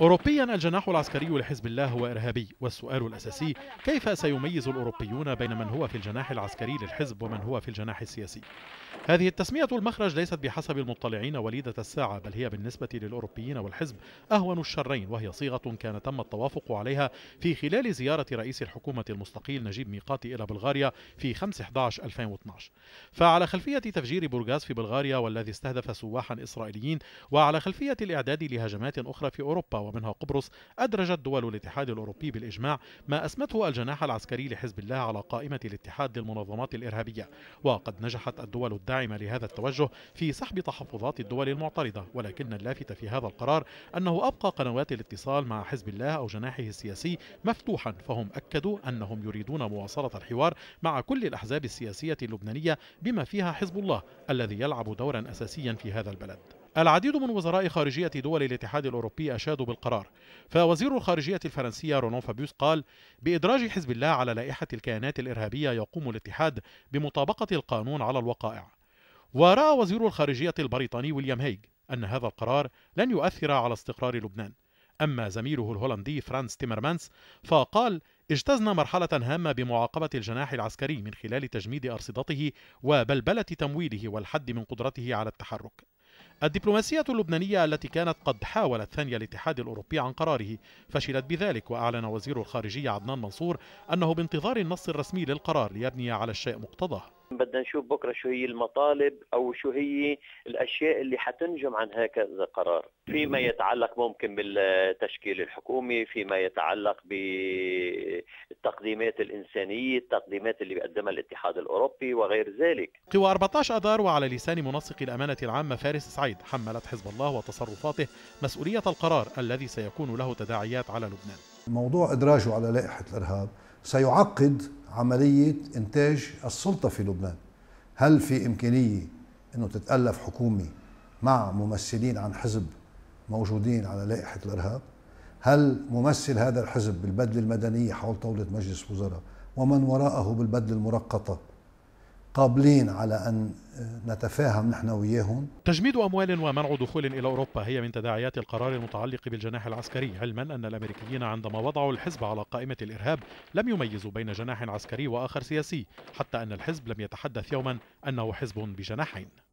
أوروبيا الجناح العسكري لحزب الله هو إرهابي والسؤال الأساسي كيف سيميز الأوروبيون بين من هو في الجناح العسكري للحزب ومن هو في الجناح السياسي هذه التسمية المخرج ليست بحسب المطلعين وليدة الساعة بل هي بالنسبة للأوروبيين والحزب أهون الشرين وهي صيغة كان تم التوافق عليها في خلال زيارة رئيس الحكومة المستقيل نجيب ميقاتي إلى بلغاريا في 5/11/2012 فعلى خلفية تفجير بورغاز في بلغاريا والذي استهدف سواحا إسرائيليين وعلى خلفية الإعداد لهجمات أخرى في أوروبا ومنها قبرص أدرجت دول الاتحاد الأوروبي بالإجماع ما أسمته الجناح العسكري لحزب الله على قائمة الاتحاد للمنظمات الإرهابية وقد نجحت الدول الداعمة لهذا التوجه في سحب تحفظات الدول المعترضة ولكن اللافت في هذا القرار أنه أبقى قنوات الاتصال مع حزب الله أو جناحه السياسي مفتوحا فهم أكدوا أنهم يريدون مواصلة الحوار مع كل الأحزاب السياسية اللبنانية بما فيها حزب الله الذي يلعب دورا أساسيا في هذا البلد العديد من وزراء خارجية دول الاتحاد الأوروبي أشادوا بالقرار فوزير الخارجية الفرنسية رونون فابيوس قال بإدراج حزب الله على لائحة الكيانات الإرهابية يقوم الاتحاد بمطابقة القانون على الوقائع ورأى وزير الخارجية البريطاني ويليام هيج أن هذا القرار لن يؤثر على استقرار لبنان أما زميله الهولندي فرانس تيمرمانس فقال اجتزنا مرحلة هامة بمعاقبة الجناح العسكري من خلال تجميد أرصدته وبلبلة تمويله والحد من قدرته على التحرك الدبلوماسية اللبنانية التي كانت قد حاولت ثانيه الاتحاد الأوروبي عن قراره فشلت بذلك وأعلن وزير الخارجية عدنان منصور أنه بانتظار النص الرسمي للقرار ليبني على الشيء مقتضاه بدنا نشوف بكره شو هي المطالب او شو هي الاشياء اللي حتنجم عن هكذا قرار فيما يتعلق ممكن بالتشكيل الحكومي فيما يتعلق التقديمات الإنسانية التقديمات اللي بيقدمها الاتحاد الأوروبي وغير ذلك قوى 14 أذار وعلى لسان منسق الأمانة العامة فارس سعيد حملت حزب الله وتصرفاته مسؤولية القرار الذي سيكون له تداعيات على لبنان موضوع إدراجه على لائحة الإرهاب سيعقد عملية إنتاج السلطة في لبنان هل في إمكانية أنه تتألف حكومة مع ممثلين عن حزب موجودين على لائحة الإرهاب؟ هل ممثل هذا الحزب بالبدل المدنية حول طاولة مجلس وزراء ومن وراءه بالبدل المرقطة قابلين على أن نتفاهم نحن وياهم تجميد أموال ومنع دخول إلى أوروبا هي من تداعيات القرار المتعلق بالجناح العسكري علما أن الأمريكيين عندما وضعوا الحزب على قائمة الإرهاب لم يميزوا بين جناح عسكري وآخر سياسي حتى أن الحزب لم يتحدث يوما أنه حزب بجناحين